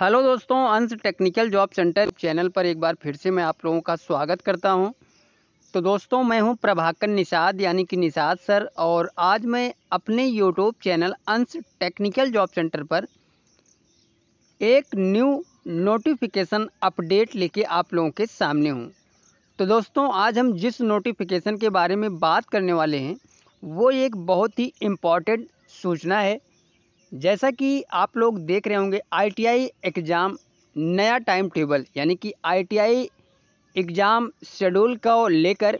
hello दोस्तों अंश technical job centre channel पर एक बार फिर से मैं आप लोगों का स्वागत करता हूं तो दोस्तों मैं हूं प्रभाकर निषाद यानी कि निषाद सर और आज मैं अपने YouTube channel Ansh technical job centre पर एक न्यू नोटिफिकेशन अपडेट लेके आप लोगों के सामने हूं तो दोस्तों आज हम जिस नोटिफिकेशन के बारे में बात करने वाले हैं वो एक बहुत ही इम्पॉर्टेंट सूचना है जैसा कि आप लोग देख रहे होंगे आईटीआई एग्ज़ाम नया टाइम टेबल यानी कि आईटीआई एग्ज़ाम शेड्यूल को लेकर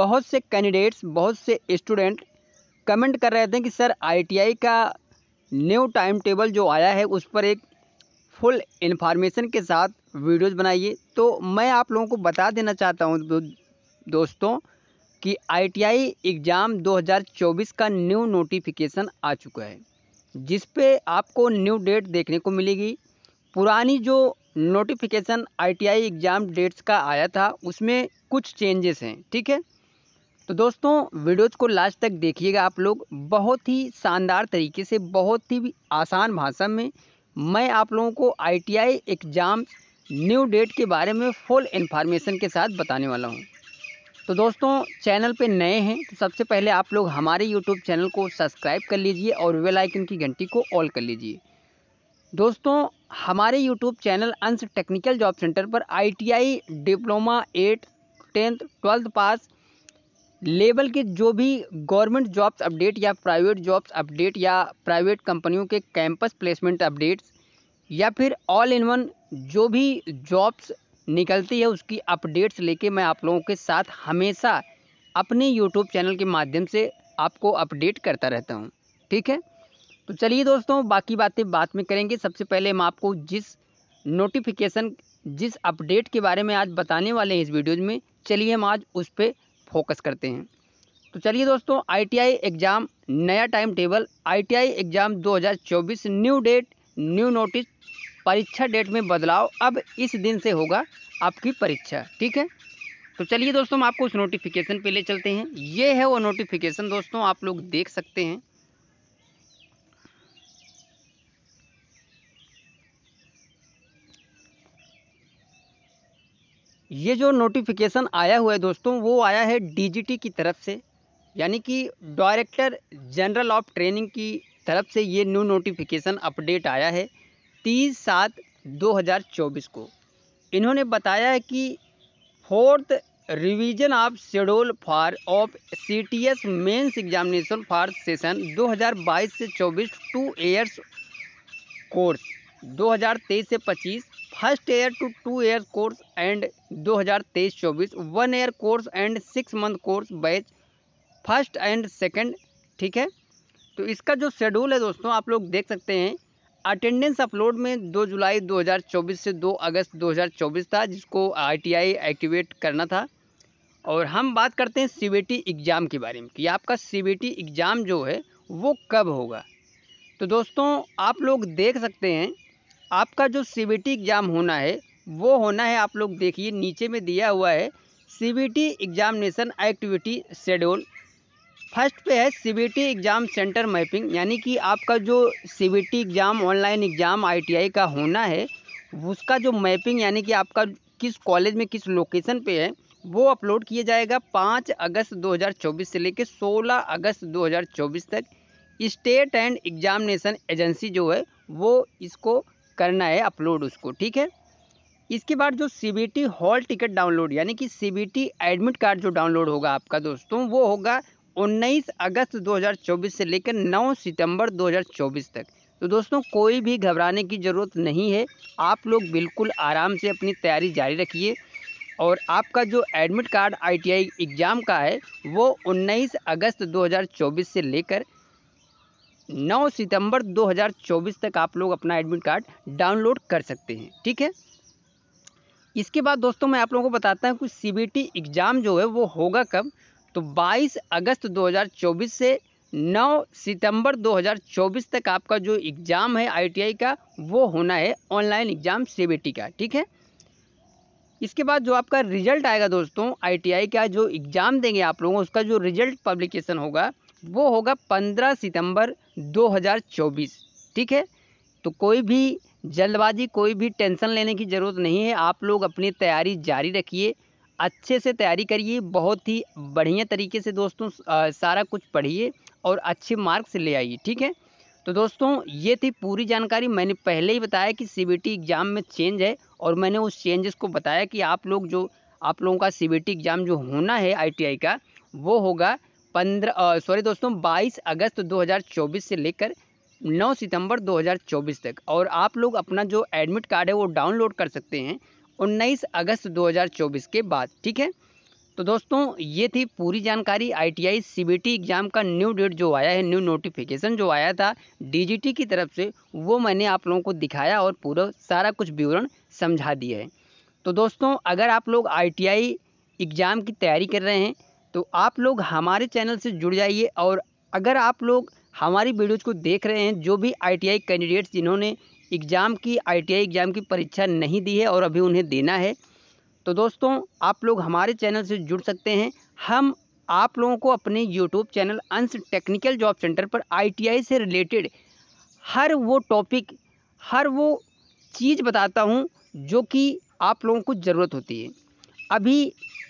बहुत से कैंडिडेट्स बहुत से स्टूडेंट कमेंट कर रहे थे कि सर आईटीआई का न्यू टाइम टेबल जो आया है उस पर एक फुल इन्फॉर्मेशन के साथ वीडियोस बनाइए तो मैं आप लोगों को बता देना चाहता हूँ दो, दोस्तों कि आईटीआई एग्ज़ाम 2024 का न्यू नोटिफिकेशन आ चुका है जिस पे आपको न्यू डेट देखने को मिलेगी पुरानी जो नोटिफिकेशन आईटीआई एग्ज़ाम डेट्स का आया था उसमें कुछ चेंजेस हैं ठीक है तो दोस्तों वीडियोज़ को लास्ट तक देखिएगा आप लोग बहुत ही शानदार तरीके से बहुत ही आसान भाषा में मैं आप लोगों को आईटीआई एग्ज़ाम न्यू डेट के बारे में फुल इन्फॉर्मेशन के साथ बताने वाला हूँ तो दोस्तों चैनल पे नए हैं तो सबसे पहले आप लोग हमारे यूट्यूब चैनल को सब्सक्राइब कर लीजिए और वेल आइकन की घंटी को ऑल कर लीजिए दोस्तों हमारे YouTube channel Ansh technical job centre पर ITI diploma eight tenth twelfth pass level के जो भी गवर्नमेंट जॉब्स अपडेट या प्राइवेट जॉब्स अपडेट या प्राइवेट कंपनियों के कैंपस प्लेसमेंट अपडेट्स या फिर ऑल इन वन जो भी जॉब्स निकलती है उसकी अपडेट्स लेके मैं आप लोगों के साथ हमेशा अपने यूट्यूब चैनल के माध्यम से आपको अपडेट करता रहता हूँ ठीक है तो चलिए दोस्तों बाकी बातें बात में करेंगे सबसे पहले हम आपको जिस नोटिफिकेशन जिस अपडेट के बारे में आज बताने वाले हैं इस वीडियोज़ में चलिए हम आज उस पर फोकस करते हैं तो चलिए दोस्तों आईटीआई एग्ज़ाम नया time table ITI exam 2024 new date new notice परीक्षा डेट में बदलाव अब इस दिन से होगा आपकी परीक्षा ठीक है तो चलिए दोस्तों हम आपको उस नोटिफिकेशन पे ले चलते हैं ये है वो नोटिफिकेशन दोस्तों आप लोग देख सकते हैं ये जो नोटिफिकेशन आया हुआ है दोस्तों वो आया है डीजीटी की तरफ से यानी कि डायरेक्टर जनरल ऑफ ट्रेनिंग की तरफ से ये न्यू नोटिफिकेशन अपडेट आया है तीस सात दो हज़ार चौबीस को इन्होंने बताया है कि fourth revision of schedule for of C T S mains examination for session 2022 से 24 टू ईयर्स कोर्स 2023 से 25 first year to two year course and 2023-24 one year course and six month course batch first and second ठीक है तो इसका जो schedule है दोस्तों आप लोग देख सकते हैं अटेंडेंस अपलोड में 2 जुलाई 2024 से 2 अगस्त 2024 था जिसको आईटीआई एक्टिवेट करना था और हम बात करते हैं सीबीटी एग्ज़ाम के बारे में कि आपका सीबीटी एग्ज़ाम जो है वो कब होगा तो दोस्तों आप लोग देख सकते हैं आपका जो सीबीटी एग्ज़ाम होना है वो होना है आप लोग देखिए नीचे में दिया हुआ है C examination activity schedule first पे है सीबीटी एग्ज़ाम सेंटर मैपिंग यानी कि आपका जो CBT exam online exam ITI का होना है उसका जो मैपिंग यानी कि आपका किस कॉलेज में किस लोकेशन पे है वो अपलोड किया जाएगा पाँच अगस्त 2024 से लेकर 16 अगस्त 2024 तक स्टेट एंड एग्जामिनेशन एजेंसी जो है वो इसको करना है अपलोड उसको ठीक है इसके बाद जो सी हॉल टिकट डाउनलोड यानी कि सी एडमिट कार्ड जो डाउनलोड होगा आपका दोस्तों वो होगा 19 अगस्त 2024 से लेकर 9 सितंबर 2024 तक तो दोस्तों कोई भी घबराने की ज़रूरत नहीं है आप लोग बिल्कुल आराम से अपनी तैयारी जारी रखिए और आपका जो एडमिट कार्ड आईटीआई एग्ज़ाम का है वो 19 अगस्त 2024 से लेकर 9 सितंबर 2024 तक आप लोग अपना एडमिट कार्ड डाउनलोड कर सकते हैं ठीक है इसके बाद दोस्तों मैं आप लोगों को बताता हूँ कि सी एग्ज़ाम जो है वो होगा कब तो 22 अगस्त 2024 से 9 सितंबर 2024 तक आपका जो एग्ज़ाम है आईटीआई का वो होना है ऑनलाइन एग्ज़ाम सी का ठीक है इसके बाद जो आपका रिजल्ट आएगा दोस्तों आईटीआई का जो एग्ज़ाम देंगे आप लोगों उसका जो रिजल्ट पब्लिकेशन होगा वो होगा 15 सितंबर 2024 ठीक है तो कोई भी जल्दबाजी कोई भी टेंशन लेने की ज़रूरत नहीं है आप लोग अपनी तैयारी जारी रखिए अच्छे से तैयारी करिए बहुत ही बढ़िया तरीके से दोस्तों सारा कुछ पढ़िए और अच्छे मार्क्स ले आइए ठीक है तो दोस्तों ये थी पूरी जानकारी मैंने पहले ही बताया कि सी एग्ज़ाम में चेंज है और मैंने उस चेंजेस को बताया कि आप लोग जो आप लोगों का सी एग्ज़ाम जो होना है आई का वो होगा पंद्रह सॉरी दोस्तों 22 अगस्त 2024 से लेकर 9 सितंबर 2024 तक और आप लोग अपना जो एडमिट कार्ड है वो डाउनलोड कर सकते हैं उन्नीस अगस्त 2024 के बाद ठीक है तो दोस्तों ये थी पूरी जानकारी आईटीआई सीबीटी एग्ज़ाम का न्यू डेट जो आया है न्यू नोटिफिकेशन जो आया था डीजीटी की तरफ से वो मैंने आप लोगों को दिखाया और पूरा सारा कुछ विवरण समझा दिया है तो दोस्तों अगर आप लोग आईटीआई एग्ज़ाम की तैयारी कर रहे हैं तो आप लोग हमारे चैनल से जुड़ जाइए और अगर आप लोग हमारी वीडियोज़ को देख रहे हैं जो भी आई कैंडिडेट्स जिन्होंने एग्ज़ाम की आई टी आई एग्ज़ाम की परीक्षा नहीं दी है और अभी उन्हें देना है तो दोस्तों आप लोग हमारे चैनल से जुड़ सकते हैं हम आप लोगों को अपने YouTube channel Ansh technical job centre पर आई से रिलेटेड हर वो टॉपिक हर वो चीज़ बताता हूँ जो कि आप लोगों को ज़रूरत होती है अभी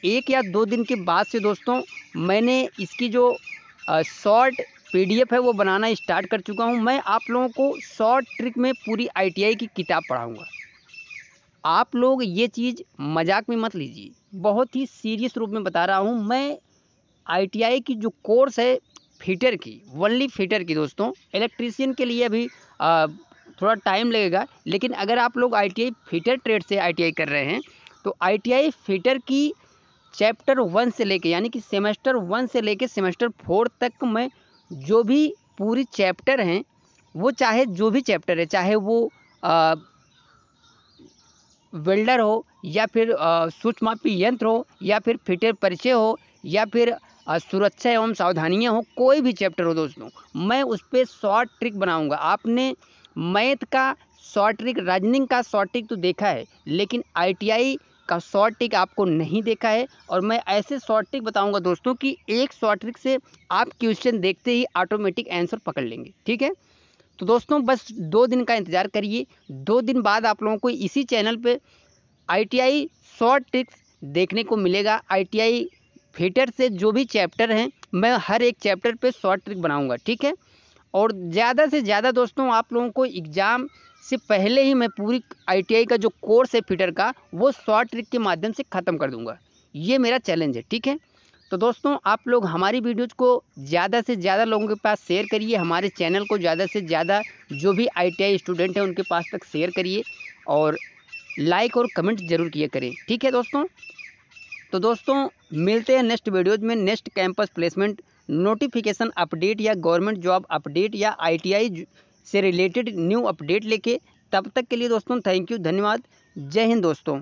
एक या दो दिन के बाद से दोस्तों मैंने इसकी जो शॉर्ट पीडीएफ है वो बनाना स्टार्ट कर चुका हूँ मैं आप लोगों को शॉर्ट ट्रिक में पूरी आईटीआई की किताब पढ़ाऊँगा आप लोग ये चीज़ मजाक में मत लीजिए बहुत ही सीरियस रूप में बता रहा हूँ मैं आईटीआई की जो कोर्स है फीटर की वनली फीटर की दोस्तों इलेक्ट्रीसियन के लिए अभी आ, थोड़ा टाइम लगेगा लेकिन अगर आप लोग आई फीटर ट्रेड से आई कर रहे हैं तो आई फीटर की चैप्टर वन से लेके यानी कि सेमेस्टर वन से लेके सेमेस्टर फोर तक मैं जो भी पूरी चैप्टर हैं वो चाहे जो भी चैप्टर है चाहे वो वेल्डर हो या फिर सूक्ष्मापी यंत्र हो या फिर फिटर परिचय हो या फिर सुरक्षा एवं सावधानियाँ हो कोई भी चैप्टर हो दोस्तों मैं उस पर शॉर्ट ट्रिक बनाऊंगा आपने मैथ का शॉर्ट ट्रिक रजनिंग का शॉर्ट ट्रिक तो देखा है लेकिन आईटीआई का शॉर्ट ट्रिक आपको नहीं देखा है और मैं ऐसे शॉर्ट ट्रिक बताऊंगा दोस्तों कि एक शॉर्ट ट्रिक से आप क्वेश्चन देखते ही ऑटोमेटिक आंसर पकड़ लेंगे ठीक है तो दोस्तों बस दो दिन का इंतज़ार करिए दो दिन बाद आप लोगों को इसी चैनल पर आई टी शॉर्ट ट्रिक्स देखने को मिलेगा आई फीटर से जो भी चैप्टर हैं मैं हर एक चैप्टर पर शॉर्ट ट्रिक बनाऊँगा ठीक है और ज़्यादा से ज़्यादा दोस्तों आप लोगों को एग्ज़ाम से पहले ही मैं पूरी आई का जो कोर्स है फिटर का वो शॉर्ट ट्रिक के माध्यम से ख़त्म कर दूंगा ये मेरा चैलेंज है ठीक है तो दोस्तों आप लोग हमारी वीडियोज़ को ज़्यादा से ज़्यादा लोगों के पास शेयर करिए हमारे चैनल को ज़्यादा से ज़्यादा जो भी आई स्टूडेंट हैं उनके पास तक शेयर करिए और लाइक और कमेंट जरूर किया करें ठीक है दोस्तों तो दोस्तों मिलते हैं नेक्स्ट वीडियोज़ में next campus placement notification update या गवर्नमेंट जॉब अपडेट या आईटीआई से रिलेटेड न्यू अपडेट लेके तब तक के लिए दोस्तों थैंक यू धन्यवाद जय हिंद दोस्तों